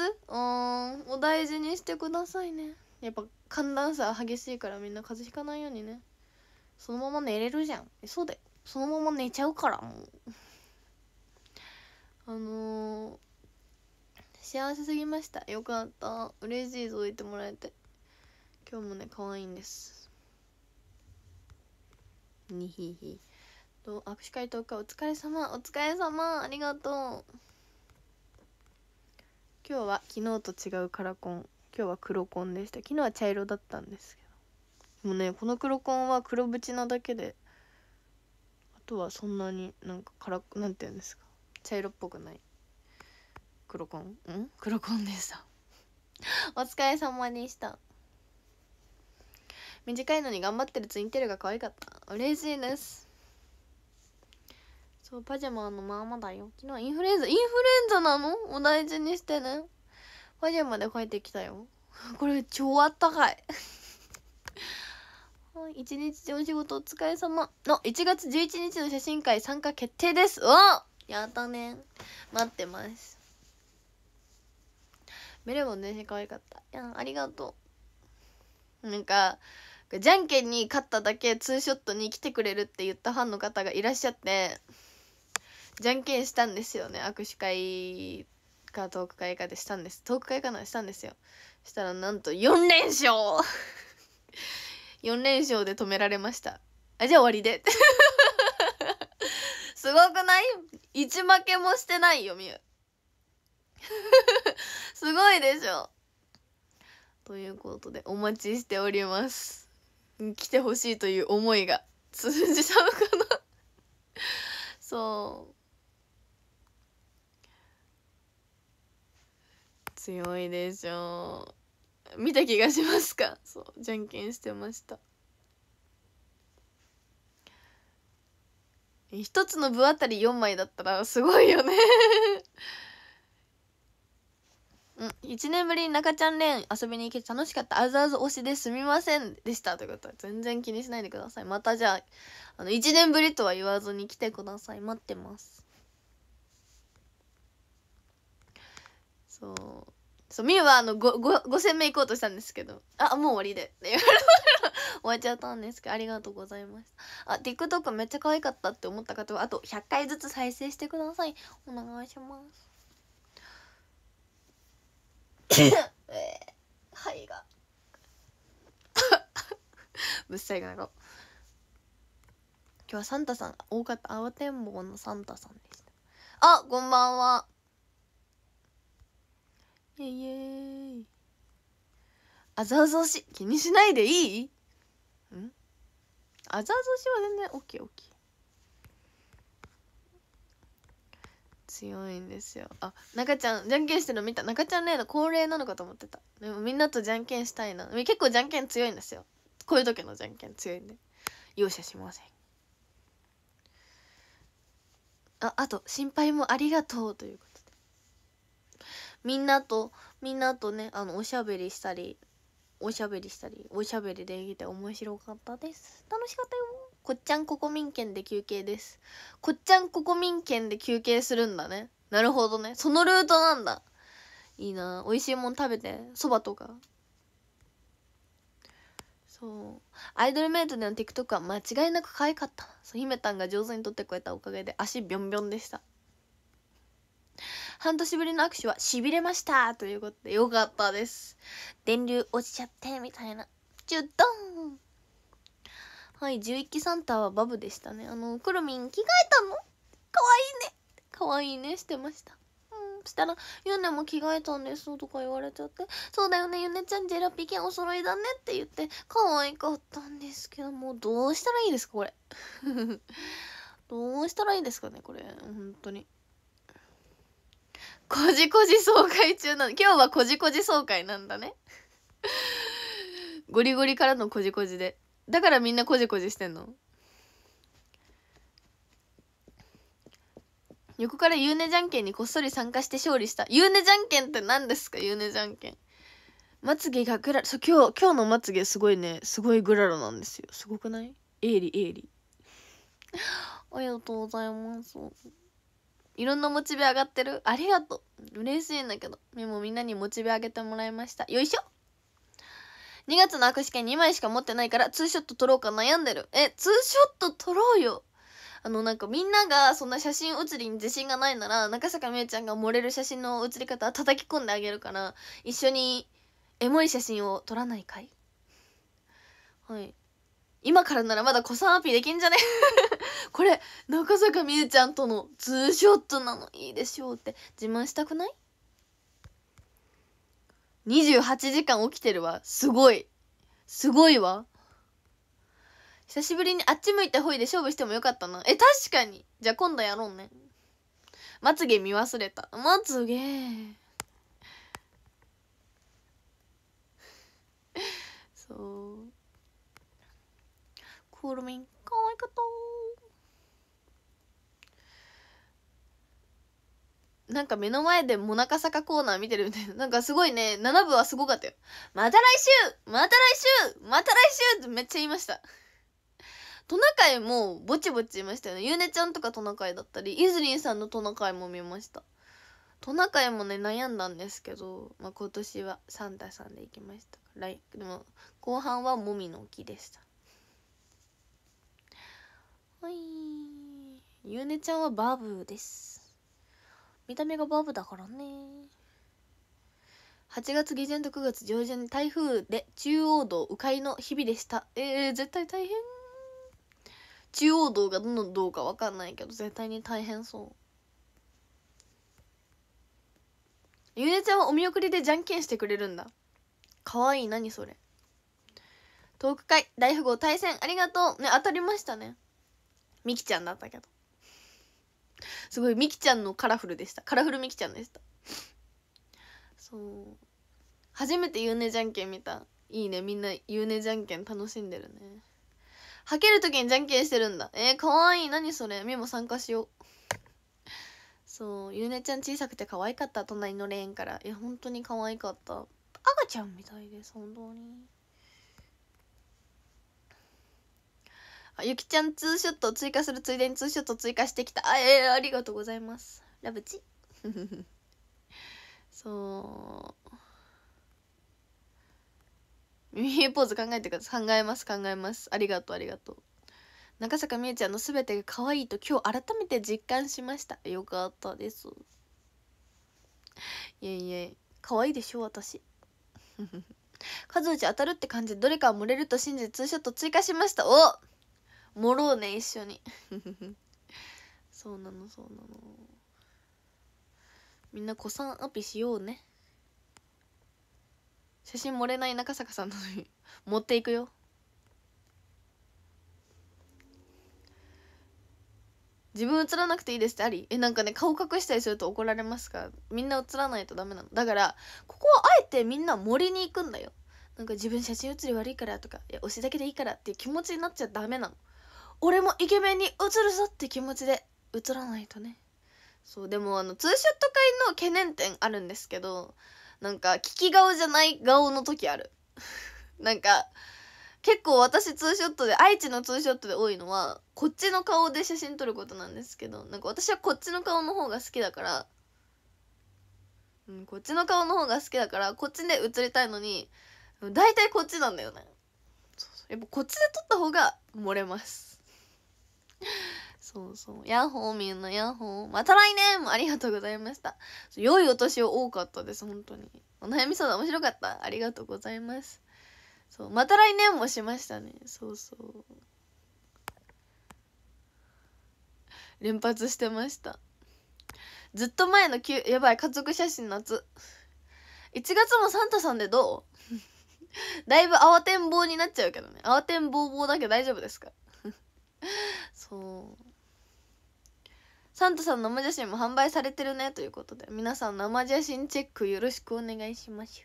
うんお大事にしてくださいねやっぱ寒暖差激しいからみんな風邪ひかないようにねそのまま寝れるじゃんそうだよそのまま寝ちゃうからもう あのー、幸せすぎましたよかった嬉しいぞ言ってもらえて今日もね可愛いんですにひひと握手会とかお疲れ様お疲れ様ありがとう今日は昨日と違うカラコン今日は黒コンでした昨日は茶色だったんですけどもうねこの黒コンは黒縁なだけであとはそんなになんかからなんて言うんですか茶色っぽくない黒コンん黒コンでした お疲れ様でした短いのに頑張ってるツインテールが可愛かった嬉しいですそうパジャマのままだよ昨日インフルエンザインフルエンザなのお大事にしてねパジャマで帰ってきたよ これ超あったかい 一日中お仕事お疲れ様の1月11日の写真会参加決定ですおやったね待ってますメレボン全身可愛かったいやありがとうなんかじゃんけんに勝っただけツーショットに来てくれるって言ったファンの方がいらっしゃってじゃんけんしたんですよね握手会かトーク会かでしたんですトーク会かなしたんですよしたらなんと4連勝4連勝で止められましたあじゃあ終わりで すごくない一負けもしてないよみゆ すごいでしょということでお待ちしております来てほしいという思いが通じたのかなそう強いでしょう見た気がしますか そうじゃんけんしてました一つの部あたり4枚だったら すごいよねうん、1年ぶりに中ちゃんレーン遊びに行けて楽しかったあざあざ推しですみませんでしたということは全然気にしないでくださいまたじゃああの1年ぶりとは言わずに来てください待ってますそうそうみゆはあの 5, 5, 5戦目行こうとしたんですけど「あもう終わりで」終わっちゃったんですけどありがとうございましたあ TikTok めっちゃ可愛かったって思った方はあと100回ずつ再生してくださいお願いします えー、が ぶっさいがなろ今日はサンタさん多かった青天望のサンタさんでしたあこんばんはイエイエイあざあざし気にしないでいいんあざあざしは全然オッケーオッケー強いんですよあ中ちゃんじゃんけんしてるの見た中ちゃん例の恒例なのかと思ってたでもみんなとじゃんけんしたいな結構じゃんけん強いんですよこういう時のじゃんけん強いんで容赦しませんああと心配もありがとうということみんなとみんなとねあのおしゃべりしたりおしゃべりしたりおしゃべりできて面白かったです楽しかったよこっちゃんここ民圏で休憩ですこっちゃんここ民圏で休憩するんだねなるほどねそのルートなんだいいな美味しいもん食べてそばとかそうアイドルメイトでの TikTok は間違いなく可愛かったそう姫たんが上手に撮ってくれたおかげで足ビョンビョンでした半年ぶりの握手はしびれましたということでよかったです。電流落ちちゃってみたいな。ジュっとはい、11期サンタはバブでしたね。あの、くるみん着替えたのかわいいね。かわいいねしてました。うん、したら、ゆねも着替えたんですとか言われちゃって、そうだよね、ゆねちゃんジェラピケお揃いだねって言って、可愛かったんですけど、もうどうしたらいいですか、これ。どうしたらいいですかね、これ。本当に。こじこじ総会中なの。今日はこじこじ総会なんだね。ゴリゴリからのこじこじで。だからみんなこじこじしてんの横からゆうねじゃんけんにこっそり参加して勝利した。ゆうねじゃんけんって何ですかゆうねじゃんけん。まつげがグラそう、今日、今日のまつげすごいね、すごいグラロなんですよ。すごくないエイリ、エイリ。ありがとうございます。いろんなモチベ上がってるありがとう嬉しいんだけどでもみんなにモチベ上げてもらいましたよいしょ2月の握手券2枚しか持ってないからツーショット撮ろうか悩んでるえツーショット撮ろうよあのなんかみんながそんな写真写りに自信がないなら中坂美恵ちゃんが盛れる写真の写り方叩き込んであげるから一緒にエモい写真を撮らないかいはい今からならまだ子さんアピできんじゃねこれ中坂みゆちゃんとのツーショットなのいいでしょうって自慢したくない ?28 時間起きてるわすごいすごいわ久しぶりにあっち向いてほいで勝負してもよかったなえ確かにじゃあ今度やろうねまつげ見忘れたまつげそうコールミンかわいかったなんか目の前でもなか坂コーナー見てるみたいな。なんかすごいね、7部はすごかったよ。また来週また来週また来週ってめっちゃ言いました。トナカイもぼちぼちいましたよね。ゆうねちゃんとかトナカイだったり、ゆずりんさんのトナカイも見ました。トナカイもね、悩んだんですけど、まあ、今年はサンタさんで行きました。来でも、後半はもみの木でした。はい。ゆうねちゃんはバブーです。見た目がバブだからね8月下旬と9月上旬台風で中央道迂回の日々でしたえー、絶対大変中央道がどの道か分かんないけど絶対に大変そうゆねちゃんはお見送りでじゃんけんしてくれるんだかわいい何それトーク会大富豪対戦ありがとうね当たりましたねみきちゃんだったけどすごいミキちゃんのカラフルでしたカラフルミキちゃんでしたそう初めてゆうねじゃんけん見たいいねみんなゆうねじゃんけん楽しんでるねはけるときにじゃんけんしてるんだえー、かわいい何それみも参加しようそうゆうねちゃん小さくて可愛かった隣のレーンからえ本当に可愛かった赤ちゃんみたいです本当に。あゆきちゃんツーショット追加するついでにツーショット追加してきたあえー、ありがとうございますラブチ そう耳ポーズ考えてください考えます考えますありがとうありがとう中坂美恵ちゃんの全てが可愛いと今日改めて実感しましたよかったですいえいえ可愛いでしょ私数打 ち当たるって感じでどれかは盛れると信じツーショット追加しましたおもろうね一緒に そうなのそうなのみんな子さんアピしようね写真もれない中坂さんのに 持っていくよ自分映らなくていいですってありえなんかね顔隠したりすると怒られますからみんな映らないとダメなのだからここはあえてみんな森に行くんだよなんか自分写真写り悪いからとかいや推しだけでいいからっていう気持ちになっちゃダメなの俺もイケメンに映るぞって気持ちで映らないとねそうでもあのツーショット会の懸念点あるんですけどなんか聞き顔じゃない顔の時ある なんか結構私ツーショットで愛知のツーショットで多いのはこっちの顔で写真撮ることなんですけどなんか私はこっちの顔の方が好きだから、うん、こっちの顔の方が好きだからこっちで写りたいのに大体こっちなんだよねやっぱこっちで撮った方が漏れます そうそう。ヤッホーみんな、ヤッホー。また来年もありがとうございました。良いお年を多かったです、本当に。お悩み相談面白かった。ありがとうございます。そう、また来年もしましたね。そうそう。連発してました。ずっと前のきゅやばい、家族写真夏。1月もサンタさんでどう だいぶ慌てんぼうになっちゃうけどね。慌てんぼうぼうだけど大丈夫ですか そうサンタさん生写真も販売されてるねということで皆さん生写真チェックよろしくお願いします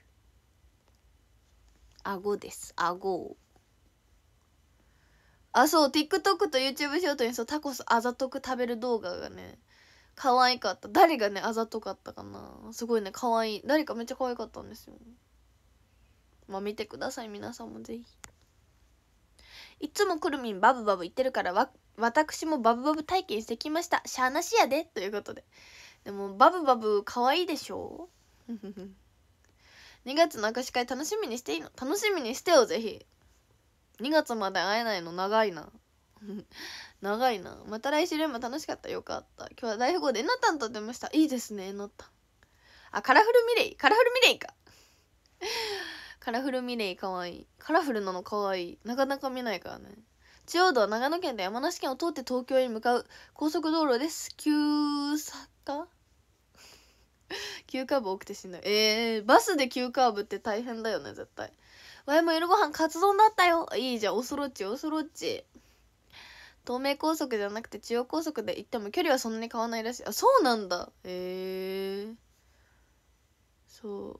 顎です顎をあそう TikTok と YouTube ショートにそうタコスあざとく食べる動画がね可愛かった誰がねあざとかったかなすごいね可愛い誰かめっちゃ可愛かったんですよまあ見てください皆さんもぜひいつもくるみんバブバブ言ってるからわ私もバブバブ体験してきましたしゃあなしやでということででもバブバブ可愛いでしょ2 月の握手会楽しみにしていいの楽しみにしてよぜひ2月まで会えないの長いな 長いなまた来週でも楽しかったよかった今日は大富豪でえなたんと出ましたいいですねえなたんあカラフルミレイカラフルミレイかカラフルミレイかわいいカラフルなのかわいいなかなか見ないからね中央道は長野県と山梨県を通って東京に向かう高速道路です急坂急カーブ多くてしんどいえー、バスで急カーブって大変だよね絶対わいも夜ご飯カツ丼だったよいいじゃんおそろっちおそろっち東名高速じゃなくて中央高速で行っても距離はそんなに変わらないらしいあそうなんだへえー、そう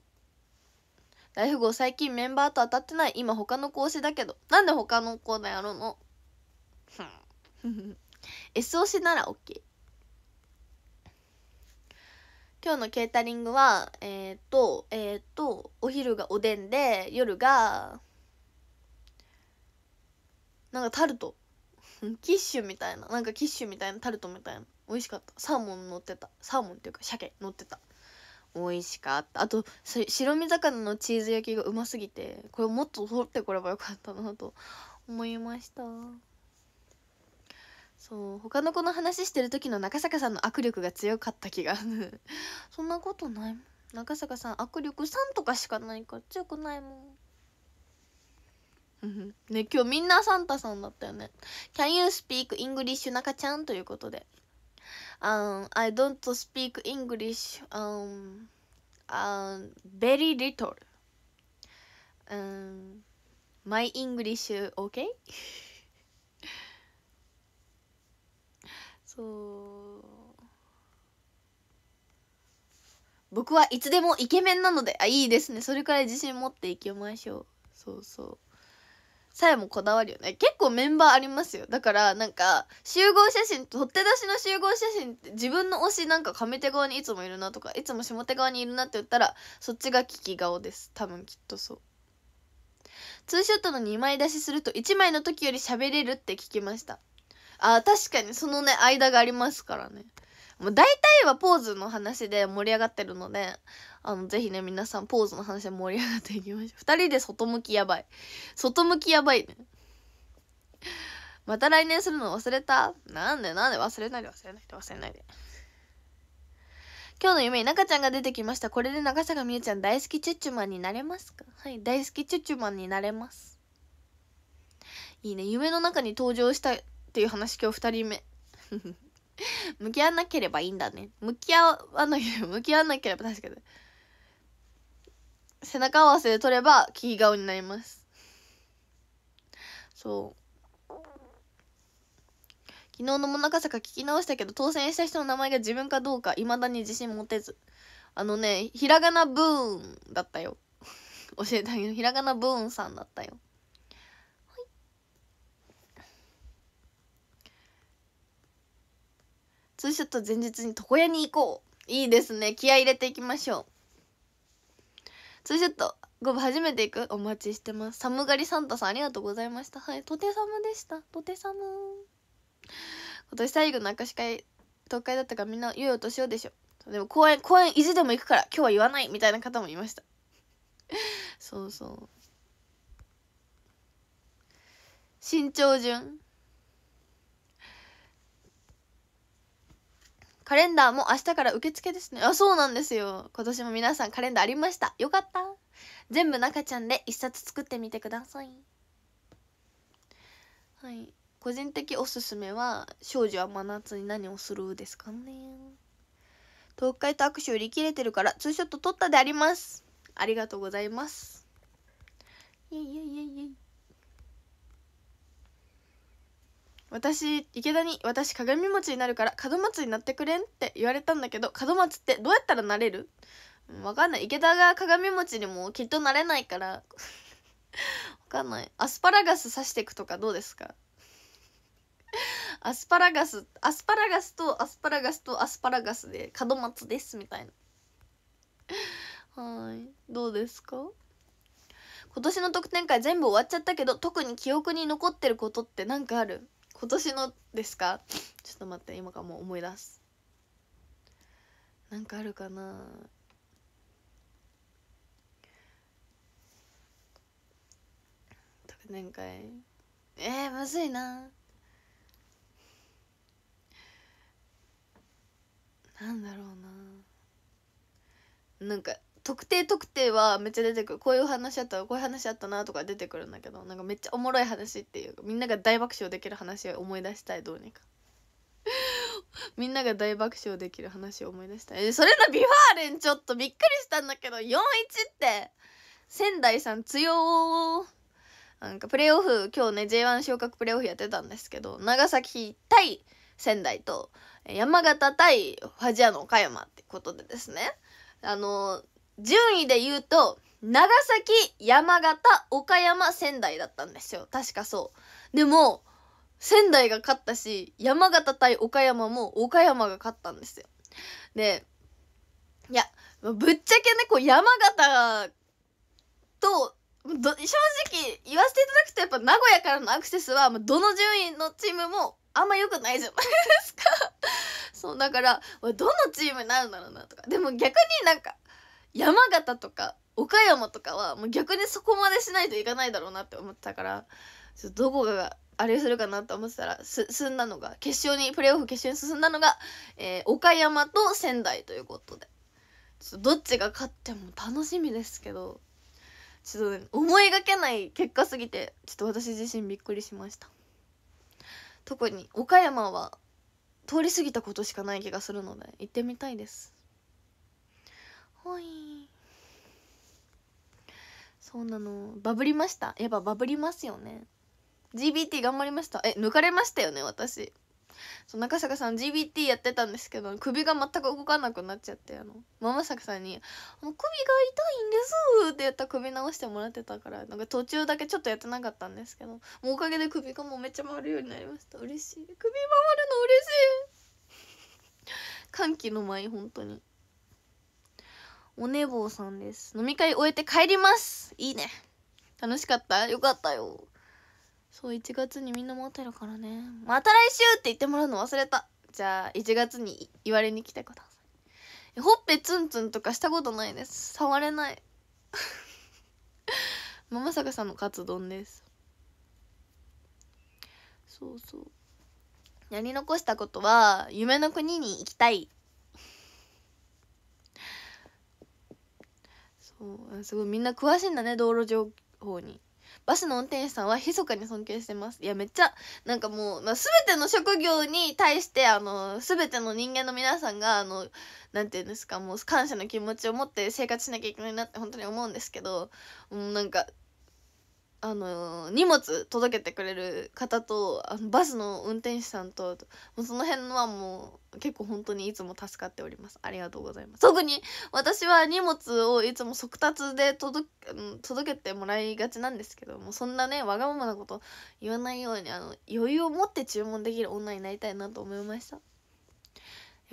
大富豪最近メンバーと当たってない。今他の子推しだけど。なんで他の子だやるの ?S 推しなら OK。今日のケータリングは、えっ、ー、と、えっ、ー、と、お昼がおでんで、夜が、なんかタルト。キッシュみたいな。なんかキッシュみたいな、タルトみたいな。美味しかった。サーモン乗ってた。サーモンっていうか、鮭乗ってた。美味しかったあと白身魚のチーズ焼きがうますぎてこれもっと取ってこればよかったなと思いましたそう他の子の話してる時の中坂さんの握力が強かった気が そんなことない中坂さん握力3とかしかないから強くないもん ね今日みんなサンタさんだったよね「Can you speak English 中ちゃん?」ということで um, I don't speak English um, um, very little um, my English okay? そう僕はいつでもイケメンなのであいいですねそれくらい自信持っていきましょうそうそうさえもこだわるよね。結構メンバーありますよ。だからなんか集合写真、取って出しの集合写真って自分の推しなんか上手側にいつもいるなとか、いつも下手側にいるなって言ったら、そっちが利き顔です。多分きっとそう。ツーショットの2枚出しすると1枚の時より喋れるって聞きました。あ確かにそのね、間がありますからね。もう大体はポーズの話で盛り上がってるので、あの、ぜひね、皆さんポーズの話で盛り上がっていきましょう。二人で外向きやばい。外向きやばいね。また来年するの忘れたなんでなんで忘れないで忘れないで忘れないで。今日の夢中ちゃんが出てきました。これで長坂みゆちゃん大好きチュッチュマンになれますかはい、大好きチュッチュマンになれます。いいね、夢の中に登場したっていう話今日二人目。向き合わなければいいんだね。向き合わなければ、向き合わなければ確かに。背中合わせで取れば、聞き顔になります。そう。昨日のもなかさか聞き直したけど、当選した人の名前が自分かどうか、未だに自信持てず。あのね、ひらがなブーンだったよ。教えてあげる。ひらがなブーンさんだったよ。ツーショット前日に床屋に行こういいですね気合入れていきましょうツーショットゴブ初めて行くお待ちしてます寒がりサンタさんありがとうございましたはいとてさまでしたとてさま今年最後の握手会東海だったからみんな良いお年をでしょでも公園公園意地でも行くから今日は言わないみたいな方もいました そうそう身長順カレンダーも明日から受付ですね。あ、そうなんですよ。今年も皆さんカレンダーありました。よかった。全部中ちゃんで一冊作ってみてください。はい。個人的おすすめは「少女は真夏に何をする?」ですかね東海と握手売り切れてるからツーショット撮ったでありますありがとうございますいエいイいイいエ私池田に「私鏡餅になるから門松になってくれん?」って言われたんだけど門松ってどうやったらなれるわかんない池田が鏡餅にもきっとなれないから わかんないアスパラガス刺していくとかどうですかアスパラガスアスパラガスとアスパラガスとアスパラガスで門松ですみたいなはいどうですか今年の特典会全部終わっちゃったけど特に記憶に残ってることって何かある今年のですかちょっと待って今からもう思い出すなんかあるかな特年会えー、むずいななんだろうななんか特定特定はめっちゃ出てくるこういう話あったこういう話あったなとか出てくるんだけどなんかめっちゃおもろい話っていうかみんなが大爆笑できる話を思い出したいどうにか みんなが大爆笑できる話を思い出したいえそれのビファーレンちょっとびっくりしたんだけど41って仙台さん強なんかプレーオフ今日ね J1 昇格プレーオフやってたんですけど長崎対仙台と山形対ファジアの岡山ってことでですねあの順位で言うと、長崎、山形、岡山、仙台だったんですよ。確かそう。でも、仙台が勝ったし、山形対岡山も岡山が勝ったんですよ。で、いや、ぶっちゃけね、こう山形と、正直言わせていただくとやっぱ名古屋からのアクセスはどの順位のチームもあんま良くないじゃないですかそうだからどのチームになるんだろうなとかでも逆になんか山形とか岡山とかはもう逆にそこまでしないといかないだろうなって思ってたからどこがあれするかなと思ってたら進んだのが決勝にプレーオフ決勝に進んだのが、えー、岡山と仙台ということでちょっとどっちが勝っても楽しみですけどちょっと、ね、思いがけない結果すぎてちょっと私自身びっくりしました特に岡山は通り過ぎたことしかない気がするので行ってみたいですほいそうなのバブりましたやっぱバブりますよね GBT 頑張りましたえ抜かれましたよね私そう中坂さん GBT やってたんですけど首が全く動かなくなっちゃってあのマクさんに「首が痛いんです」ってやったら首直してもらってたからなんか途中だけちょっとやってなかったんですけどもうおかげで首がもうめっちゃ回るようになりました嬉しい首回るの嬉しい 歓喜の舞本当におねぼうさんです。飲み会終えて帰りますいいね。楽しかったよかったよ。そう、1月にみんな待ってるからね。また来週って言ってもらうの忘れた。じゃあ、1月に言われに来てください。ほっぺツンツンとかしたことないです。触れない。ママサカさんのカツ丼です。そうそう。やり残したことは、夢の国に行きたいあすごいみんな詳しいんだね道路情報にバスの運転手さんは密かに尊敬してますいやめっちゃなんかもう、まあ、全ての職業に対してあの全ての人間の皆さんがあのなんて言うんですかもう感謝の気持ちを持って生活しなきゃいけないなって本当に思うんですけどもうなんかあの荷物届けてくれる方とあのバスの運転手さんともうその辺のはもう結構本当にいつも助かっておりますありがとうございます特に私は荷物をいつも速達で届届けてもらいがちなんですけどもそんなねわがままなこと言わないようにあの余裕を持って注文できる女になりたいなと思いました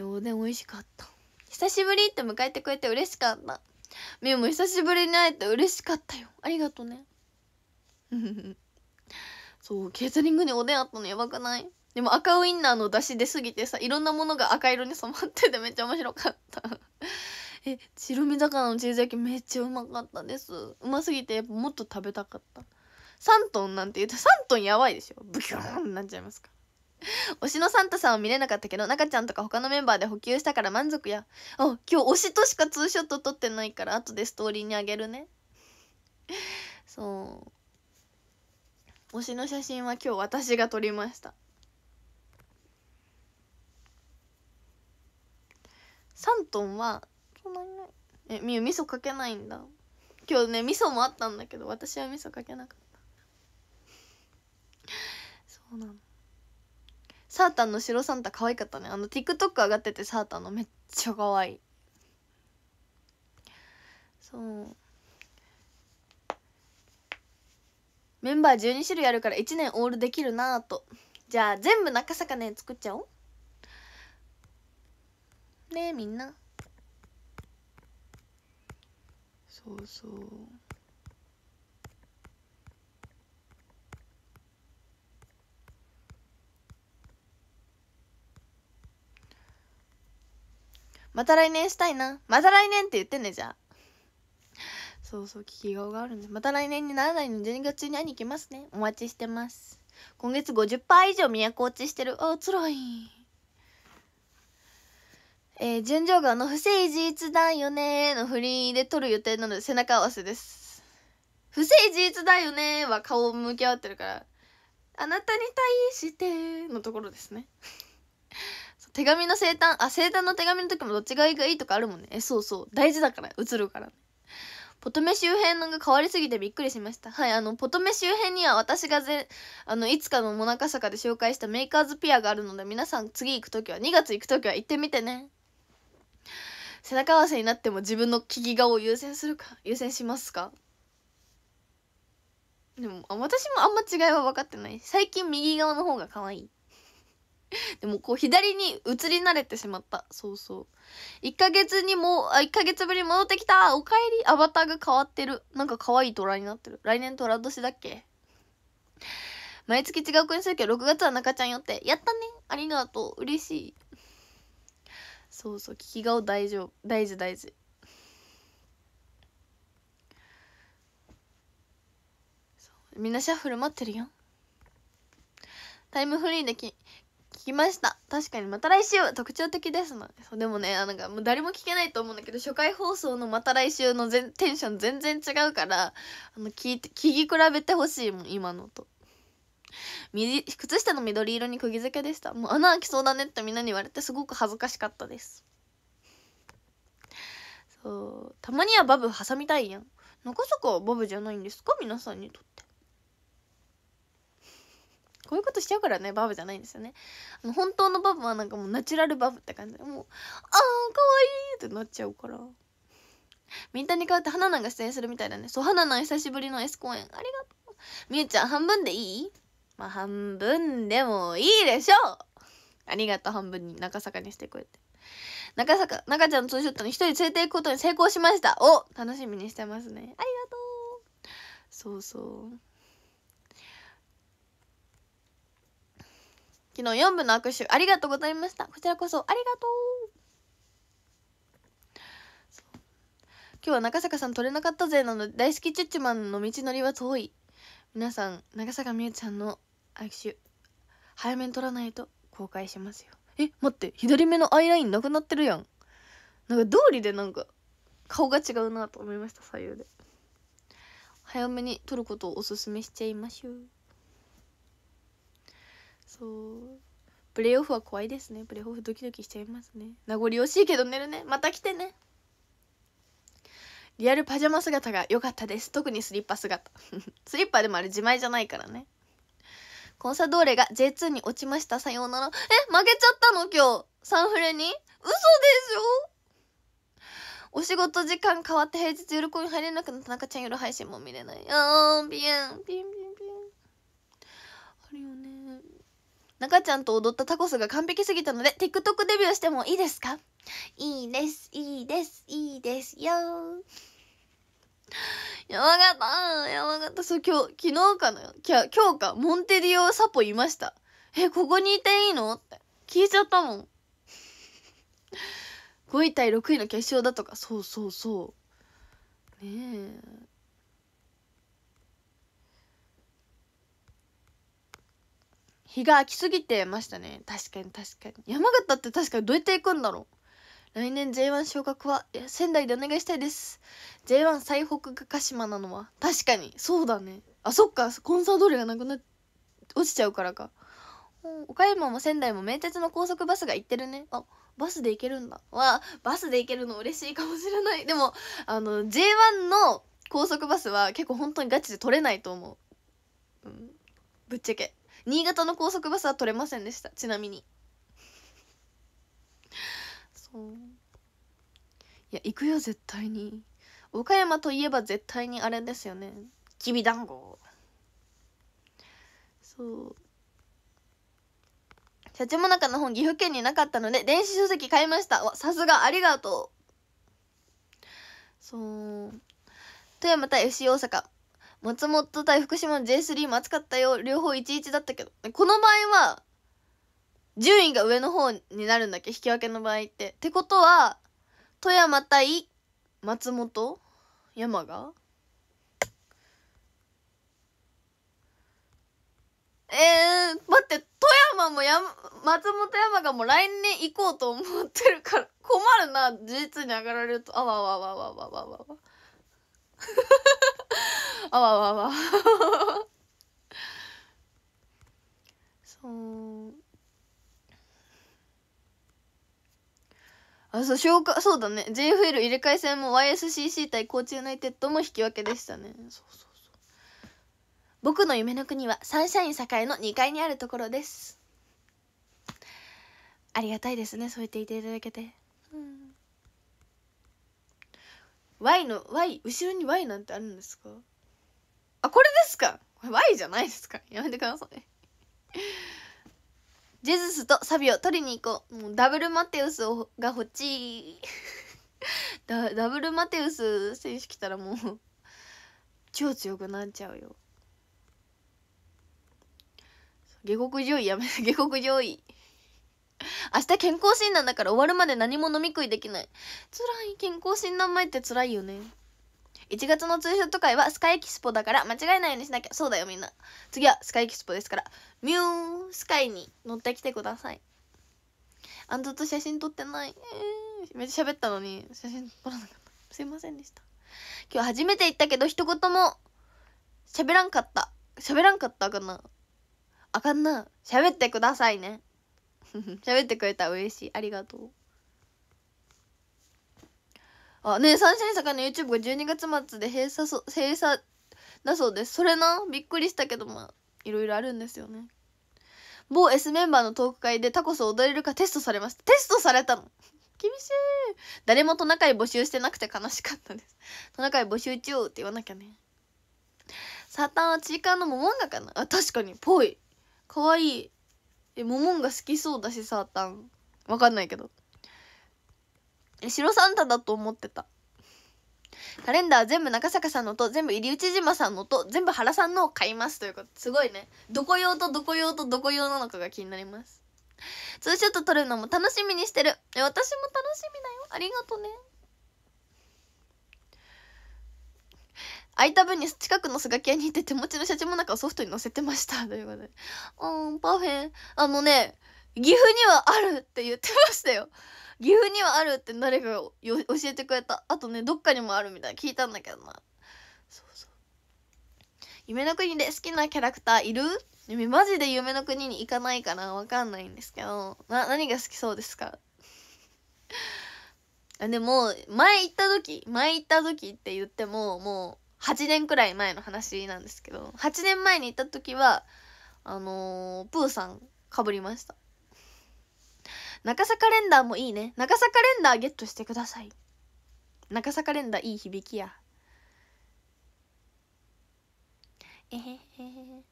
おでん美味しかった久しぶりって迎えてくれて嬉しかったみゆも久しぶりに会えて嬉しかったよありがとね そうケータリングにおでんあったのやばくないでも赤ウインナーの出汁出すぎてさいろんなものが赤色に染まってて めっちゃ面白かった え白身魚のチーズ焼きめっちゃうまかったですうますぎてやっぱもっと食べたかった3トンなんて言うと3トンやばいでしょブキューンになっちゃいますか推しのサンタさんは見れなかったけど中ちゃんとか他のメンバーで補給したから満足やあ今日推しとしかツーショット撮ってないから後でストーリーにあげるねそう推しの写真は今日私が撮りました3トンはそんなにないえみゆ味噌かけないんだ今日ね味噌もあったんだけど私は味噌かけなかったそうなのサータンの白サンタ可愛かったねあの TikTok 上がっててサータンのめっちゃ可愛いそうメンバー12種類あるから1年オールできるなとじゃあ全部中坂ね作っちゃおうねえみんなそうそうまた来年したいなまた来年って言ってねじゃあそうそう聞き顔があるんでまた来年にならないの12月中に会いに行きますねお待ちしてます今月50%以上都落ちしてるあつらいえー、純情あの不正事実だよねのフリーで撮る予定なので背中合わせです不正事実だよねは顔を向き合ってるからあなたに対してのところですね 手紙の生誕あ生誕の手紙の時もどっちがいいとかあるもんねえそうそう大事だから映るからねポトメ周辺のが変わりすぎてびっくりしました。はい、あの、ポトメ周辺には私がぜ、あの、いつかのモナカ坂で紹介したメーカーズピアがあるので、皆さん次行く時は、2月行く時は行ってみてね。背中合わせになっても自分の利き顔を優先するか、優先しますかでも、私もあんま違いは分かってない。最近右側の方が可愛い。でもこう左に移り慣れてしまった。そうそう。1ヶ月にも、あ、1ヶ月ぶり戻ってきたおかえりアバターが変わってる。なんか可愛い虎になってる。来年虎年だっけ毎月違う子にするけど、6月は中ちゃんよって。やったねありがとう。嬉しい。そうそう、聞き顔大丈夫。大事大事。みんなシャッフル待ってるよ。タイムフリーでき聞きました確かにまた来週は特徴的ですのでそうでもねなんかもう誰も聞けないと思うんだけど初回放送のまた来週のぜテンション全然違うからあの聞いて聞き比べてほしいもん今のと。靴下の緑色に釘付けでしたもう穴開きそうだねってみんなに言われてすごく恥ずかしかったですそうたまにはバブ挟みたいやん中坂はバブじゃないんですか皆さんにとってこういうことしちゃうからね、バブじゃないんですよね。あの本当のバブはなんかもうナチュラルバブって感じで、もう、あー、かわいいってなっちゃうから。みんなに代わって花んが出演するみたいだね。そう、花ん久しぶりの S 公演。ありがとう。みゆちゃん、半分でいいまあ、半分でもいいでしょうありがとう、半分に中坂にしてくれて。中坂、中ちゃんのツーショットに一人連れていくことに成功しました。お楽しみにしてますね。ありがとう。そうそう。昨日4部の握手ありがとうございましたこちらこそありがとう今日は長坂さん取れなかったぜなので大好きチュッチュマンの道のりは遠い皆さん長坂美ゆちゃんの握手早めに取らないと後悔しますよえ待って左目のアイラインなくなってるやんなんか通りでなんか顔が違うなと思いました左右で早めに取ることをおすすめしちゃいましょうそうプレーオフは怖いですねプレーオフドキドキしちゃいますね名残惜しいけど寝るねまた来てねリアルパジャマ姿が良かったです特にスリッパ姿 スリッパでもあれ自前じゃないからねコンサドーレが J2 に落ちましたさようならえ負けちゃったの今日サンフレに嘘でしょお仕事時間変わって平日夜び入れなくなった中ちゃん夜配信も見れないあーピエンピエンピエンピエンあるよね中ちゃんと踊ったタコスが完璧すぎたので TikTok デビューしてもいいですかいいですいいですいいですよ山形山形そう今日昨日かの今日かモンテディオサポいましたえここにいていいのって聞いちゃったもん5位対6位の決勝だとかそうそうそうねえ日が空きすぎてましたね確かに確かに山形って確かにどうやって行くんだろう来年 J1 昇格は仙台でお願いしたいです J1 最北が鹿島なのは確かにそうだねあそっかコンサート通りがなくなっ落ちちゃうからか岡山も仙台も名鉄の高速バスが行ってるねあバスで行けるんだわバスで行けるの嬉しいかもしれないでもあの J1 の高速バスは結構本当にガチで取れないと思う、うん、ぶっちゃけ新潟の高速バスは取れませんでしたちなみにそういや行くよ絶対に岡山といえば絶対にあれですよねきびだんごそう社長も中の本岐阜県になかったので電子書籍買いましたさすがありがとうそう富山対 FC 大阪松本対福島の J3 も暑かったよ。両方1-1だったけど。この場合は、順位が上の方になるんだっけ引き分けの場合って。ってことは、富山対松本山がえー、待って、富山もや、松本山がもう来年行こうと思ってるから、困るな、事実に上がられると。あわわわわわわわわ。あわわわそうあそう消化そうだね JFL 入れ替え戦も YSCC 対高知ユナイテッドも引き分けでしたねそうそうそう僕の夢の国はサンシャイン栄の2階にあるところですありがたいですねそう言っていただけてうん Y の Y 後ろに Y なんてあるんですかあこれですか Y じゃないですかやめてくださいジェズスとサビを取りに行こうもうダブルマテウスがほっちダダブルマテウス選手来たらもう超強くなっちゃうよ下克上位やめ下克上位明日健康診断だから終わるまで何も飲み食いできない辛い健康診断前って辛いよね1月のツーショット会はスカイキスポだから間違えないようにしなきゃそうだよみんな次はスカイキスポですからミュースカイに乗ってきてくださいあんずと写真撮ってない、えー、めっちゃ喋ったのに写真撮らなかったすいませんでした今日初めて行ったけど一言も喋らんかった喋らんかったかなあかんな喋ってくださいね 喋ってくれたら嬉しいありがとうあねえサンシャインの YouTube が12月末で閉鎖そ閉鎖だそうですそれなびっくりしたけどまあいろいろあるんですよね某 S メンバーのトーク会でタコス踊れるかテストされましたテストされたの 厳しい誰もトナカイ募集してなくて悲しかったですトナカイ募集中って言わなきゃねサタンはちいのモモンガかなあ確かにぽいかわいいえモモンが好きそうだしサータンわかんないけどえ白サンタだと思ってたカレンダー全部中坂さんのと全部入内島さんのと全部原さんのを買いますということすごいねどこ用とどこ用とどこ用なのかが気になりますツーショット撮るのも楽しみにしてるえ私も楽しみだよありがとね空いた分に近くのスガキ屋に行って手持ちのシャチモナカをソフトに乗せてました。ということで。うん、パフェ。あのね、岐阜にはあるって言ってましたよ。岐阜にはあるって誰かが教えてくれた。あとね、どっかにもあるみたいな聞いたんだけどな。そうそう。夢の国で好きなキャラクターいるマジで夢の国に行かないかなわかんないんですけど、な、何が好きそうですか でも、前行った時、前行った時って言っても、もう、8年くらい前の話なんですけど、8年前に行った時は、あのー、プーさんかぶりました。中坂レンダーもいいね。中坂レンダーゲットしてください。中坂レンダーいい響きや。えへへ明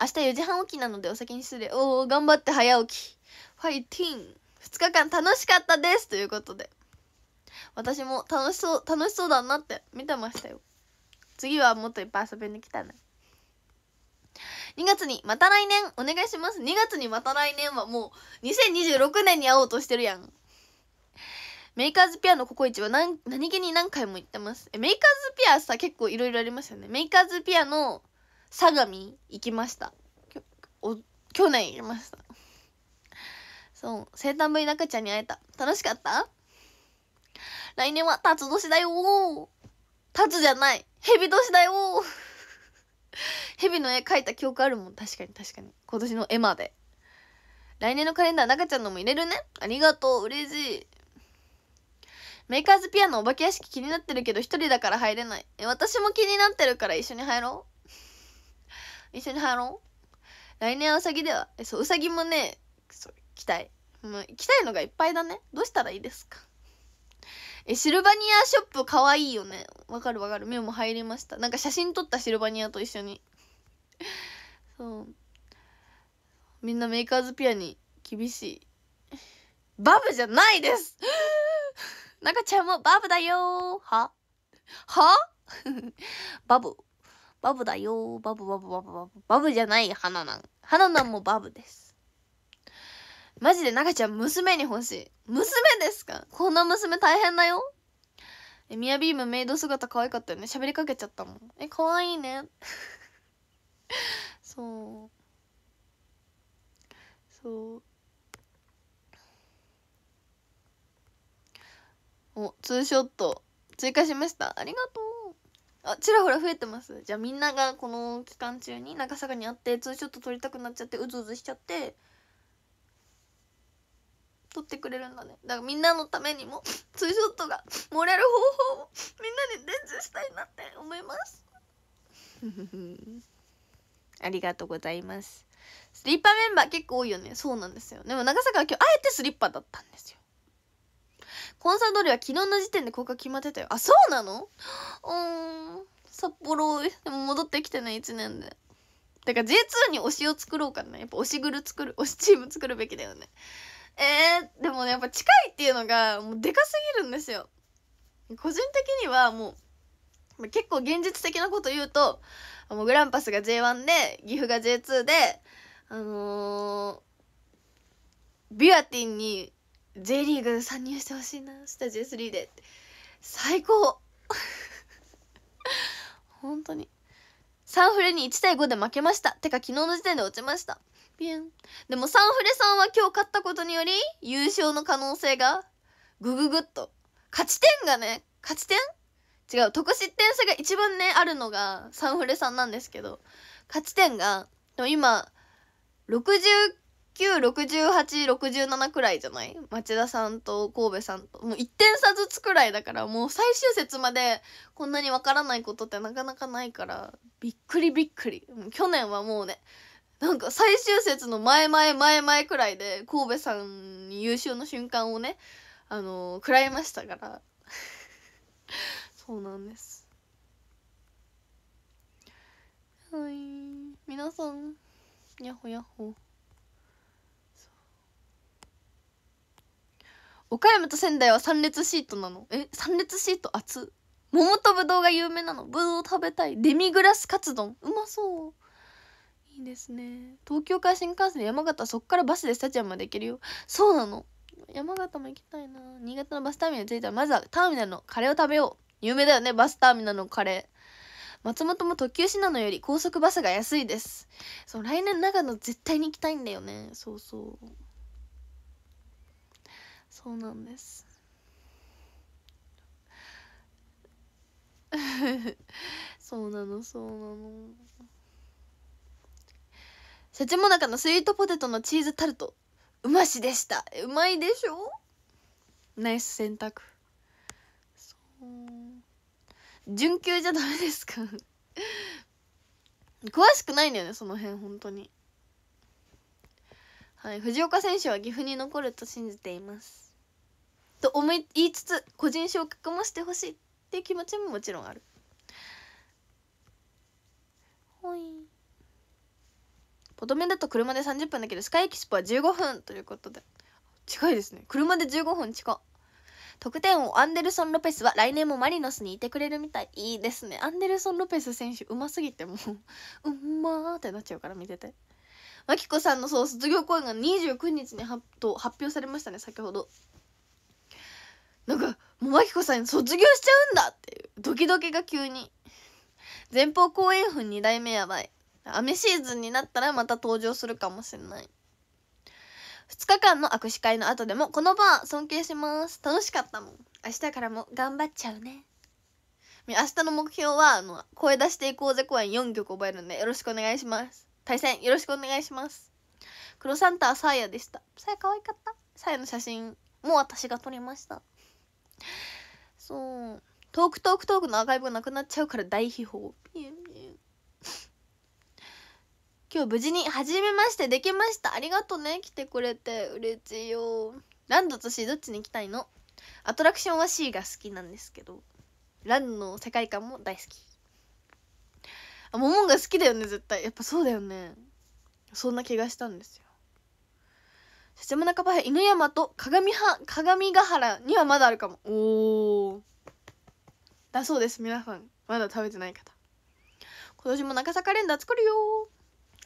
日4時半起きなのでお先に失礼。おお頑張って早起き。ファイティン。2日間楽しかったですということで。私も楽しそう、楽しそうだなって見てましたよ。次はもっといっぱい遊びに来たね2月にまた来年お願いします2月にまた来年はもう2026年に会おうとしてるやんメイカーズピアのココイチは何何気に何回も言ってますえメイカーズピアさ結構いろいろありますよねメイカーズピアの相模行きました去年行きましたそう生誕部り中ちゃんに会えた楽しかった来年は辰年だよた辰じゃない蛇年だよ蛇の絵描いた記憶あるもん。確かに確かに。今年の絵まで。来年のカレンダー、中ちゃんのも入れるね。ありがとう。嬉しい。メーカーズピアノお化け屋敷気になってるけど一人だから入れない。え、私も気になってるから一緒に入ろう。一緒に入ろう。来年はうさぎでは。え、そう、うさぎもね、そう、来たい。もう、きたいのがいっぱいだね。どうしたらいいですかえ、シルバニアショップかわいいよね。わかるわかる。目も入りました。なんか写真撮ったシルバニアと一緒に。そう。みんなメーカーズピアに厳しい。バブじゃないです中ちゃんもバブだよはは バブ。バブだよバブバブバブバブ。バブじゃない花なん。花なんもバブです。マジで中ちゃん娘に欲しい。娘ですかこんな娘大変だよ。え、ミヤビームメイド姿可愛かったよね。喋りかけちゃったもん。え、可愛いね。そう。そう。お、ツーショット。追加しました。ありがとう。あ、ちらほら増えてます。じゃあみんながこの期間中に長坂に会ってツーショット撮りたくなっちゃってうずうずしちゃって。撮ってくれるんだねだからみんなのためにもツーショットが盛れる方法をみんなに伝授したいなって思います ありがとうございますスリッパメンバー結構多いよねそうなんですよでも長坂は今日あえてスリッパだったんですよコンサート料は昨日の時点で公開決まってたよあそうなのうん札幌でも戻ってきてない1年でだから J2 に推しを作ろうかなやっぱ推しグル作る推しチーム作るべきだよねえー、でもね、やっぱ近いっていうのが、もうでかすぎるんですよ。個人的にはもう、結構現実的なこと言うと、もうグランパスが J1 で、岐阜が J2 で、あのー、ビュアティンに J リーグ参入してほしいな、した J3 で。最高 本当に。サンフレに1対5で負けました。てか昨日の時点で落ちました。ピュン。でもサンフレさんは今日勝ったことにより、優勝の可能性が、ぐぐぐっと。勝ち点がね、勝ち点違う、得失点差が一番ね、あるのがサンフレさんなんですけど、勝ち点が、でも今、696867くらいじゃない町田さんと神戸さんともう1点差ずつくらいだからもう最終節までこんなにわからないことってなかなかないからびっくりびっくり去年はもうねなんか最終節の前前前前くらいで神戸さんに優勝の瞬間をねあのー、食らいましたから そうなんですはい皆さんやほやほ岡山と仙台は3列シートなのえ3列シート熱桃とぶどうが有名なのぶどう食べたいデミグラスカツ丼うまそういいですね東京から新幹線山形そっからバスでスタジアムまで行けるよそうなの山形も行きたいな新潟のバスターミナル着いたらまずはターミナルのカレーを食べよう有名だよねバスターミナルのカレー松本も特急信濃より高速バスが安いですそう来年長野絶対に行きたいんだよねそうそうそうなんです そうなのそうなのシャチモナカのスイートポテトのチーズタルトうましでしたうまいでしょナイス選択そう準急じゃダメですか 詳しくないんだよねその辺本当にはい藤岡選手は岐阜に残ると信じていますと思い言いつつ個人昇格もしてほしいっていう気持ちももちろんあるほいポトメだと車で30分だけどスカイエキスポは15分ということで近いですね車で15分近得点王アンデルソン・ロペスは来年もマリノスにいてくれるみたいいいですねアンデルソン・ロペス選手うますぎてもう うんまーってなっちゃうから見ててマキコさんのそう卒業公演が29日に発表されましたね先ほどなんかもうマキコさん卒業しちゃうんだっていうドキドキが急に前方後円墳2代目やばい雨シーズンになったらまた登場するかもしれない2日間の握手会の後でもこのバー尊敬します楽しかったもん明日からも頑張っちゃうね明日の目標はあの声出していこうぜ公演4曲覚えるんでよろしくお願いします対戦よろしくお願いします黒サンタサーヤでしたサーヤ可愛かったサーヤの写真も私が撮りましたそうトークトークトークのアーカイブがなくなっちゃうから大秘宝ピュ今日無事に初めましてできましたありがとね来てくれて嬉しいよランドとシーどっちに行きたいのアトラクションは C が好きなんですけどランの世界観も大好きあモモンが好きだよね絶対やっぱそうだよねそんな気がしたんですよシャチ中パフェ犬山と鏡は鏡ヶ原にはまだあるかもおおだそうです皆さんまだ食べてない方今年も中坂レンダー作るよ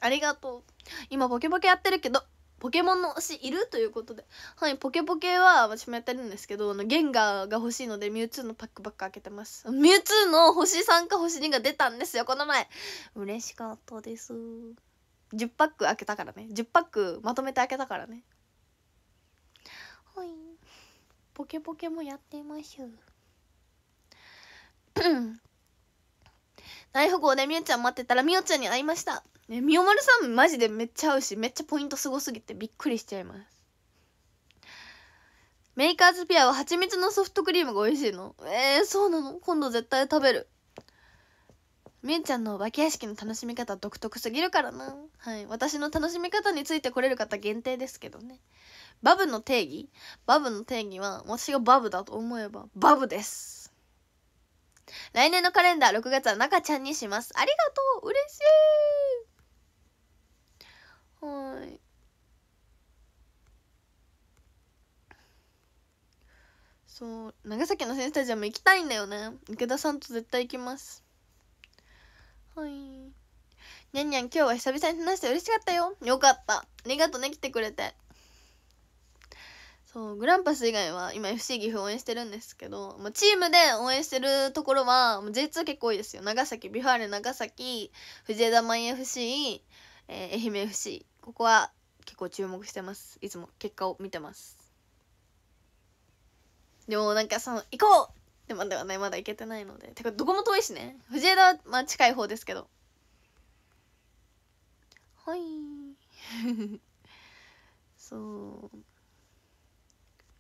ありがとう。今ポケポケやってるけど、ポケモンの推しいるということで。はい、ポケポケは私もやってるんですけど、ゲンガーが欲しいので、ミュウツーのパックばっか開けてます。ミュウツーの星3か星2が出たんですよ、この前。嬉しかったです。10パック開けたからね。10パックまとめて開けたからね。はい。ポケポケもやってます。大富豪でみゆちゃん待ってたらみゆちゃんに会いました。ねみおまるさんマジでめっちゃ合うしめっちゃポイントすごすぎてびっくりしちゃいますメイカーズピアは蜂蜜のソフトクリームが美味しいのえー、そうなの今度絶対食べるみゆちゃんのお化け屋敷の楽しみ方独特すぎるからなはい私の楽しみ方についてこれる方限定ですけどねバブの定義バブの定義は私がバブだと思えばバブです来年のカレンダー6月は中ちゃんにしますありがとう嬉しいそう長崎の選手たちも行きたいんだよね池田さんと絶対行きますはいにゃんにゃん今日は久々に話して嬉しかったよよかったありがとうね来てくれてそうグランパス以外は今 FC 岐阜応援してるんですけどまチームで応援してるところはもう J2 結構多いですよ長崎ビファーレ長崎藤枝マイ FC、えー、愛媛 FC ここは結構注目してますいつも結果を見てますでもなんかその行こうでもではいまだ行けてないのでてかどこも遠いしね藤枝はまあ近い方ですけどはい そう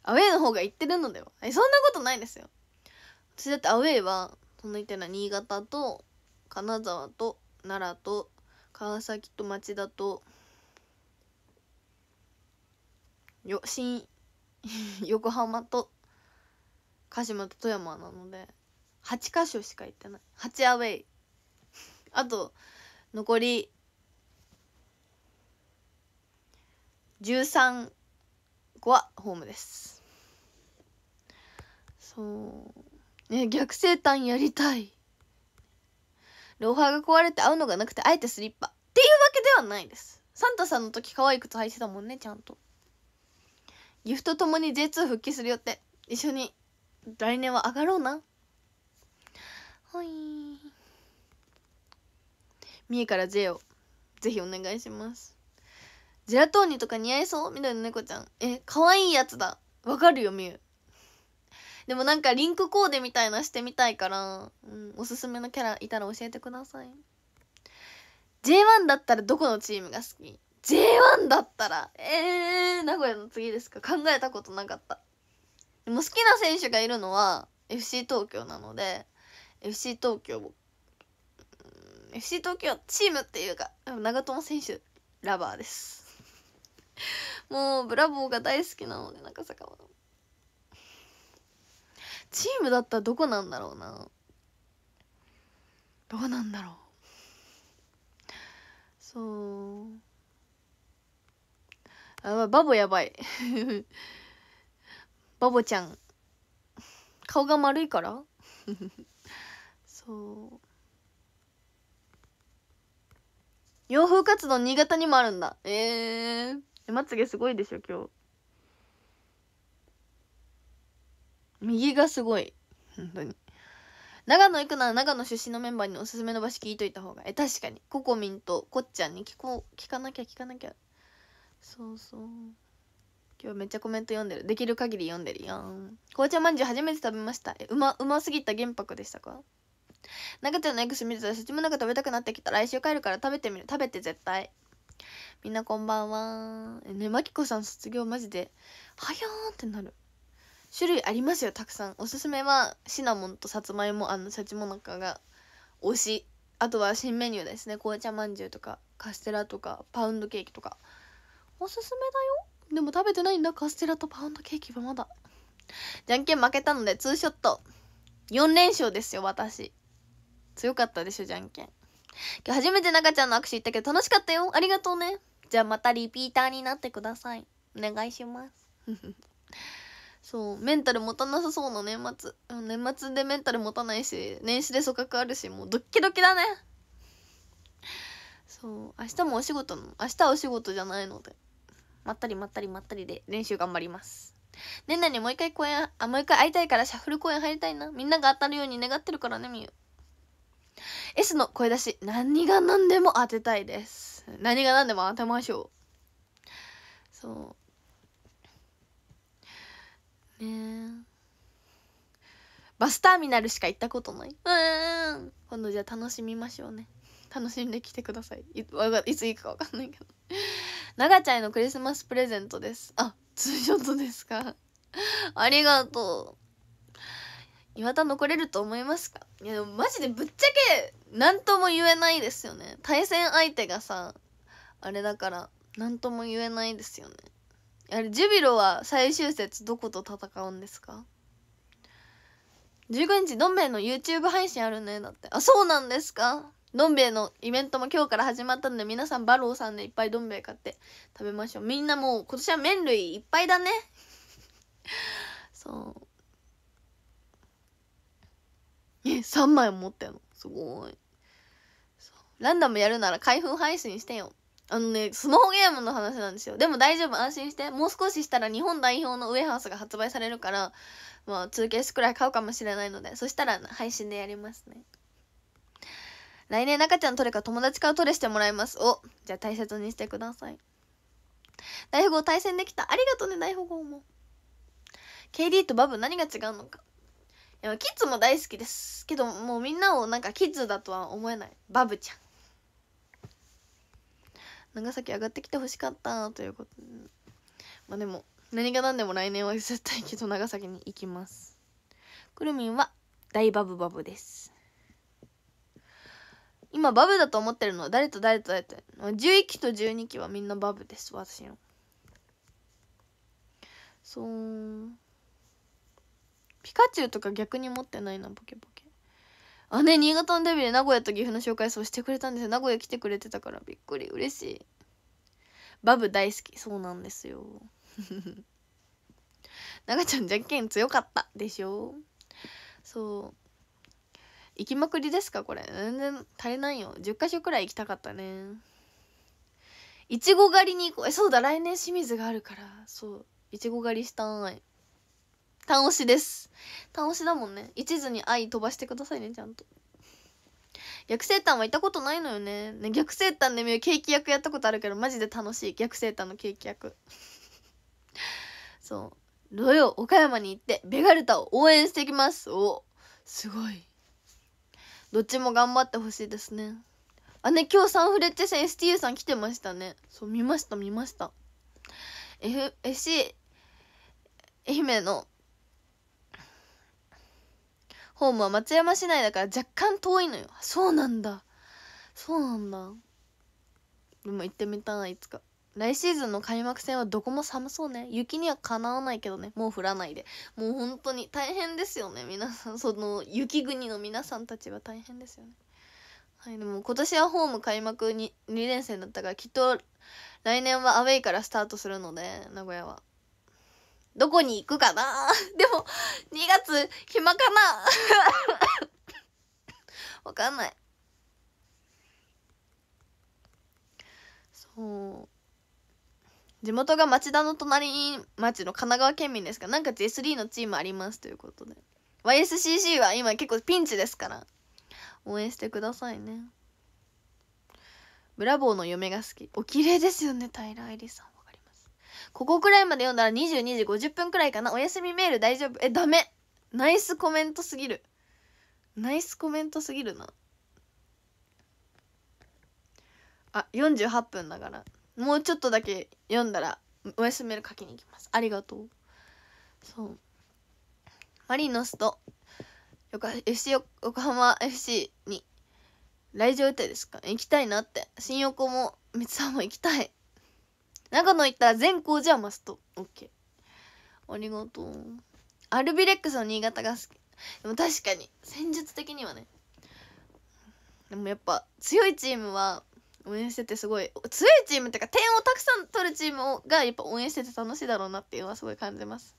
アウェイの方が行ってるのではえそんなことないですよ私だってアウェイはその言ってるのは新潟と金沢と奈良と川崎と町田とよ新 横浜と鹿島と富山なので8箇所しか行ってない8アウェイあと残り13個はホームですそうね逆生誕やりたいローファーが壊れて合うのがなくてあえてスリッパっていうわけではないですサンタさんの時可愛い靴履いてたもんねちゃんとギフトともに J2 復帰する予定一緒に来年は上がろうなはい三重から J をぜひお願いしますジェラトーニとか似合いそうみたいな猫ちゃんえ可愛いやつだわかるよみゆでもなんかリンクコーデみたいなしてみたいから、うん、おすすめのキャラいたら教えてください J1 だったらどこのチームが好き J1 だったらえー、名古屋の次ですか考えたことなかったでも好きな選手がいるのは FC 東京なので FC 東京も FC 東京チームっていうか長友選手ラバーです もうブラボーが大好きなので中坂はチームだったらどこなんだろうなどうなんだろうそうあバボやばいバボちゃん顔が丸いからそう洋風活動新潟にもあるんだえー、まつげすごいでしょ今日右がすごい本当に長野行くなら長野出身のメンバーにおすすめの場所聞いといた方がえ確かにここみんとこっちゃんに聞こう聞かなきゃ聞かなきゃそうそう今日めっちゃコメント読んでるできる限り読んでるやん紅茶まんじゅう初めて食べましたえうまうますぎた原白でしたか中ちゃんの X 見てたらそっちもなんか食べたくなってきた来週帰るから食べてみる食べて絶対みんなこんばんはねまきこさん卒業マジではやーってなる種類ありますよたくさんおすすめはシナモンとさつまいもあのさちもなかが推しあとは新メニューですね紅茶まんじゅうとかカステラとかパウンドケーキとかおすすめだよでも食べてないんだカステラとパウンドケーキはまだじゃんけん負けたのでツーショット4連勝ですよ私強かったでしょじゃんけん今日初めて中ちゃんの握手行ったけど楽しかったよありがとうねじゃあまたリピーターになってくださいお願いします そうメンタル持たなさそうな年末年末でメンタル持たないし年始で組閣あるしもうドッキドキだねそう明日もお仕事の明日はお仕事じゃないのでまったりまったりまったりで練習頑張ります年内にもう一回公演あもう一回会いたいからシャッフル公演入りたいなみんなが当たるように願ってるからねみゆ S の声出し何が何でも当てたいです何が何でも当てましょうそうねバスターミナルしか行ったことないうん今度じゃあ楽しみましょうね楽しんできてくださいいいつ行くか分かんないけど長ちゃんへのクリスマスプレゼントですあツーショットですかありがとう岩田残れると思いますかいやでもマジでぶっちゃけ何とも言えないですよね対戦相手がさあれだから何とも言えないですよねあれジュビロは最終節どこと戦うんですか15日どん兵衛の YouTube 配信あるねだってあそうなんですかどん兵衛のイベントも今日から始まったので皆さんバローさんでいっぱいどん兵衛買って食べましょうみんなもう今年は麺類いっぱいだねそうえ3枚も持ったのすごいランダムやるなら開封配信してよあのねスマホゲームの話なんですよでも大丈夫安心してもう少ししたら日本代表のウエハースが発売されるからまあ2ースくらい買うかもしれないのでそしたら配信でやりますね来年中ちゃんトれか友達からトれしてもらいますおじゃあ大切にしてください大富豪対戦できたありがとうね大富豪も KD とバブ何が違うのかいやキッズも大好きですけどもうみんなをなんかキッズだとは思えないバブちゃん長崎上がってきてほしかったということまあでも何が何でも来年は絶対きっと長崎に行きますくるみんは大バブバブです今バブだと思ってるのは誰と誰と誰と11期と12期はみんなバブです私のそうピカチュウとか逆に持ってないなポケポケあね新潟のデビューで名古屋と岐阜の紹介そうしてくれたんですよ名古屋来てくれてたからびっくり嬉しいバブ大好きそうなんですよなが ちゃんじゃんけん強かったでしょそう行きまくりですかこれ全然足りないよ10箇所くらい行きたかったねいちご狩りに行こうえそうだ来年清水があるからそういちご狩りしたい単しです単押しだもんね一途に愛飛ばしてくださいねちゃんと逆生誕は行ったことないのよねね逆生誕でケーキ役やったことあるけどマジで楽しい逆生誕のケーキ役そう土曜岡山に行ってベガルタを応援していきますおすごいどっちも頑張ってほしいですねあね今日サンフレッチェ戦 STU さん来てましたねそう見ました見ました F c 愛媛のホームは松山市内だから若干遠いのよそうなんだそうなんだでも行ってみたいいつか来シーズンの開幕戦はどこも寒そうね雪にはかなわないけどねもう降らないでもう本当に大変ですよね皆さんその雪国の皆さんたちは大変ですよねはいでも今年はホーム開幕に2連戦だったからきっと来年はアウェイからスタートするので名古屋はどこに行くかな でも2月暇かな わかんないそう地元が町田の隣町の神奈川県民ですからなんか J3 のチームありますということで YSCC は今結構ピンチですから応援してくださいねブラボーの嫁が好きお綺麗ですよね平愛理さんわかりますここくらいまで読んだら22時50分くらいかなお休みメール大丈夫えダメナイスコメントすぎるナイスコメントすぎるなあ48分だからもうちょっとだけ読んだらおやすみメ書きに行きますありがとうそうマリノスと FC 横浜 FC に来場予定ですか行きたいなって新横も三沢も行きたい長野行ったら全校じゃマスト OK ありがとうアルビレックスの新潟が好きでも確かに戦術的にはねでもやっぱ強いチームは応援しててすごい強いチームっていうか点をたくさん取るチームがやっぱ応援してて楽しいだろうなっていうのはすごい感じます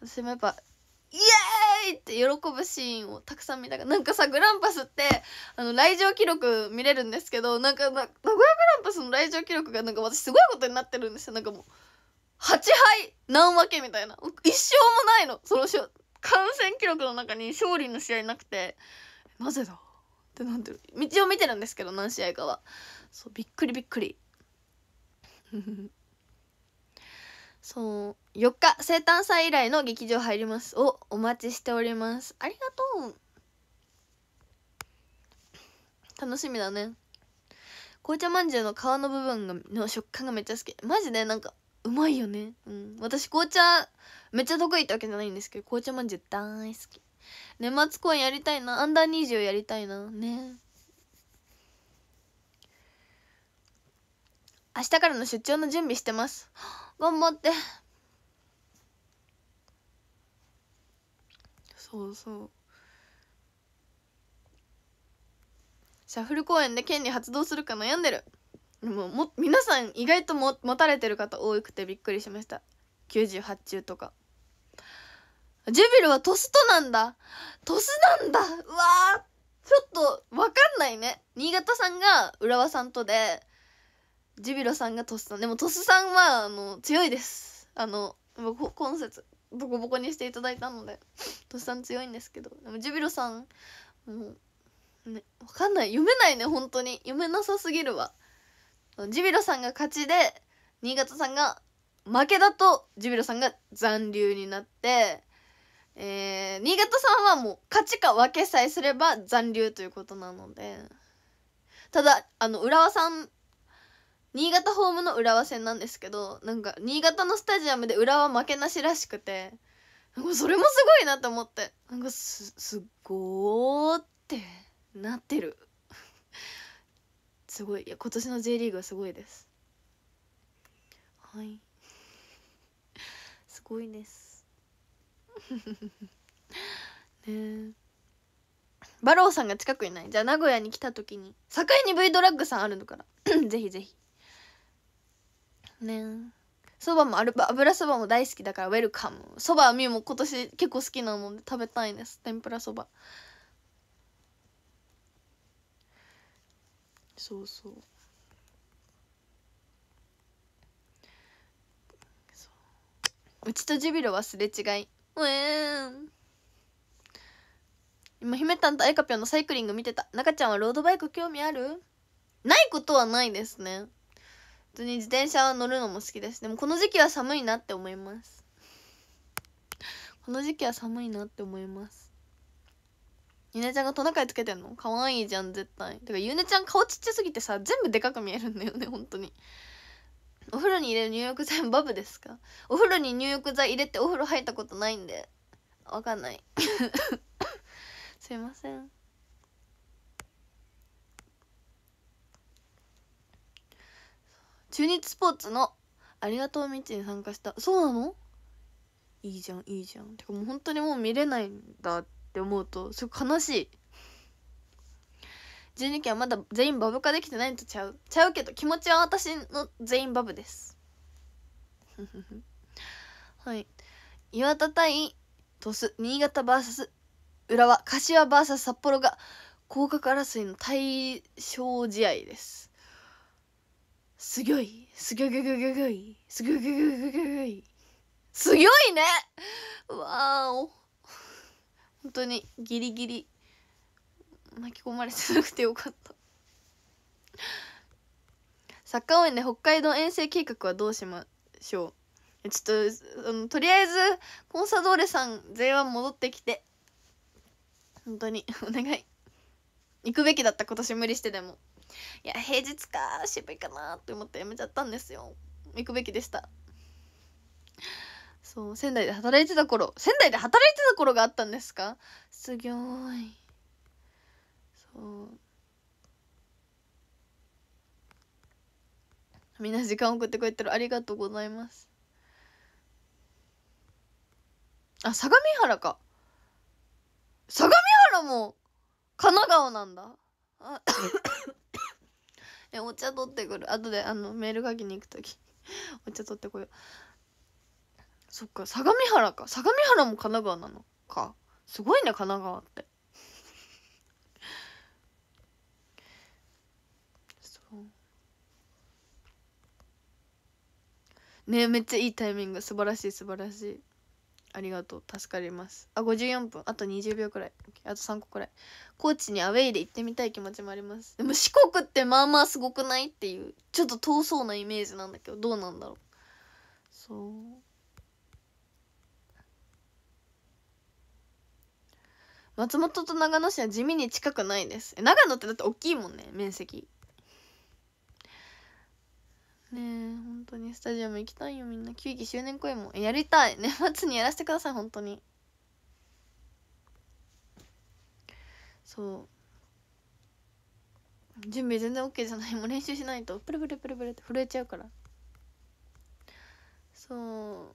私もやっぱイエーイって喜ぶシーンをたくさん見たがなんかさグランパスってあの来場記録見れるんですけどなんか名古屋グランパスの来場記録がなんか私すごいことになってるんですよなんかもう8敗何分けみたいな一勝もないのその観戦記録の中に勝利の試合なくてなぜだってなんて道を見てるんですけど何試合かはそうびっくりびっくり そう4日生誕祭以来の劇場入りますおお待ちしておりますありがとう楽しみだね紅茶まんじゅうの皮の部分がの食感がめっちゃ好きマジでなんかうまいよねうん私紅茶めっちゃ得意ってわけじゃないんですけど紅茶まんじゅう大好き年末公演やりたいなアンダー20やりたいなね明日からの出張の準備してます頑張ってそうそうシャッフル公演で権利発動するか悩んでるでもも皆さん意外とも持たれてる方多くてびっくりしました98中とかジュビルはトストなんだトスなんだうわちょっとわかんないね新潟さんが浦和さんとでジュビロさんがトスさんでもトスさんはあの強いですあの今節ボコボコにしていただいたのでトスさん強いんですけどでもジュビロさんもうね分かんない読めないね本当に読めなさすぎるわジュビロさんが勝ちで新潟さんが負けだとジュビロさんが残留になってえー、新潟さんはもう勝ちか分けさえすれば残留ということなのでただあの浦和さん新潟ホームの浦和戦なんですけどなんか新潟のスタジアムで浦和負けなしらしくてそれもすごいなと思ってなんかすすごーってなってるすごいいや今年の J リーグはすごいですはいすごいですねバローさんが近くにないじゃあ名古屋に来た時に境に V ドラッグさんあるのから ぜひぜひねそばもある油そばも大好きだからウェルカムそばみも今年結構好きなので食べたいです天ぷらそばそうそううちとジュビロはすれ違いうえん今姫たんとあいかぴょんのサイクリング見てた中ちゃんはロードバイク興味あるないことはないですね通に自転車乗るのも好きですでもこの時期は寒いなって思いますこの時期は寒いなって思いますゆねちゃんがトナカイつけてんの可愛いじゃん絶対てかゆねちゃん顔ちっちゃすぎてさ全部でかく見えるんだよね本当にお風呂に入れる入浴剤バブですかお風呂に入浴剤入れてお風呂入ったことないんでわかんない すいません中日スポーツのありがとう道に参加したそうなのいいじゃんいいじゃんてかもう本当にもう見れないんだって思うとすごい悲しい12期はまだ全員バブ化できてないとちゃうちゃうけど気持ちは私の全員バブです はい岩田対鳥栖新潟 VS 浦和柏 VS 札幌が降格争いの対象試合ですすギョいすギョギョギョギョいすギョギョギョギョギョいすギョいねわーお本当にギリギリ巻き込まれてなくてよかったサッカー応援で北海道遠征計画はどうしましょうちょっと、うん、とりあえずコンサドーレさん全1戻ってきて本当にお願い行くべきだった今年無理してでも。いや平日か渋いかなって思ってやめちゃったんですよ行くべきでしたそう仙台で働いてた頃仙台で働いてた頃があったんですかすごいそうみんな時間送ってくれてるありがとうございますあ相模原か相模原も神奈川なんだあえお茶取ってくる後であのメール書きに行く時お茶取ってこようそっか相模原か相模原も神奈川なのかすごいね神奈川ってそうねめっちゃいいタイミング素晴らしい素晴らしいありがとう助かりますあ54分あと20秒くらいあと3個くらい高知にアウェイで行ってみたい気持ちもありますでも四国ってまあまあすごくないっていうちょっと遠そうなイメージなんだけどどうなんだろうそう松本と長野市は地味に近くないです長野ってだって大きいもんね面積ねえ本当にスタジアム行きたいよみんな球技周年公演もやりたい 年末にやらせてください本当にそう準備全然 OK じゃない もう練習しないとプルプルプルプルって震えちゃうからそう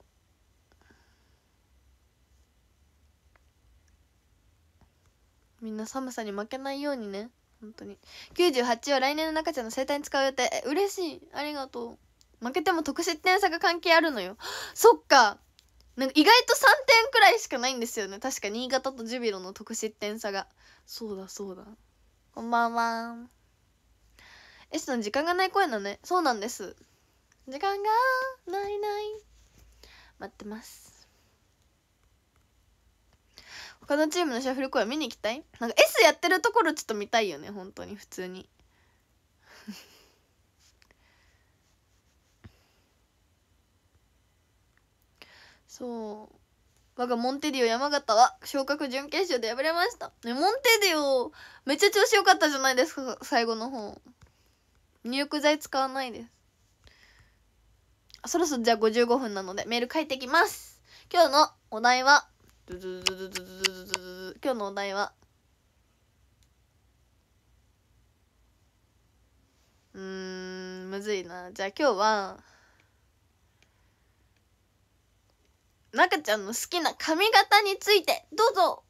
みんな寒さに負けないようにね本当に98は来年の中ちゃんの生誕に使う予定え嬉しいありがとう負けても得失点差が関係あるのよ そっかなんか意外と3点くらいしかないんですよね確か新潟とジュビロの得失点差がそうだそうだこんばんはエス時間がない声のねそうなんです時間がないない待ってますこのチームのシャッフル公演見に行きたいなんか S やってるところちょっと見たいよね本当に普通に そう我がモンテディオ山形は昇格準決勝で敗れました、ね、モンテディオめっちゃ調子良かったじゃないですか最後の方入浴剤使わないですそろそろじゃあ55分なのでメール書いてきます今日のお題はドゥドゥドゥドゥドゥドゥ今日のお題はうんむずいなじゃあ今日は中ちゃんの好きな髪型についてどうぞ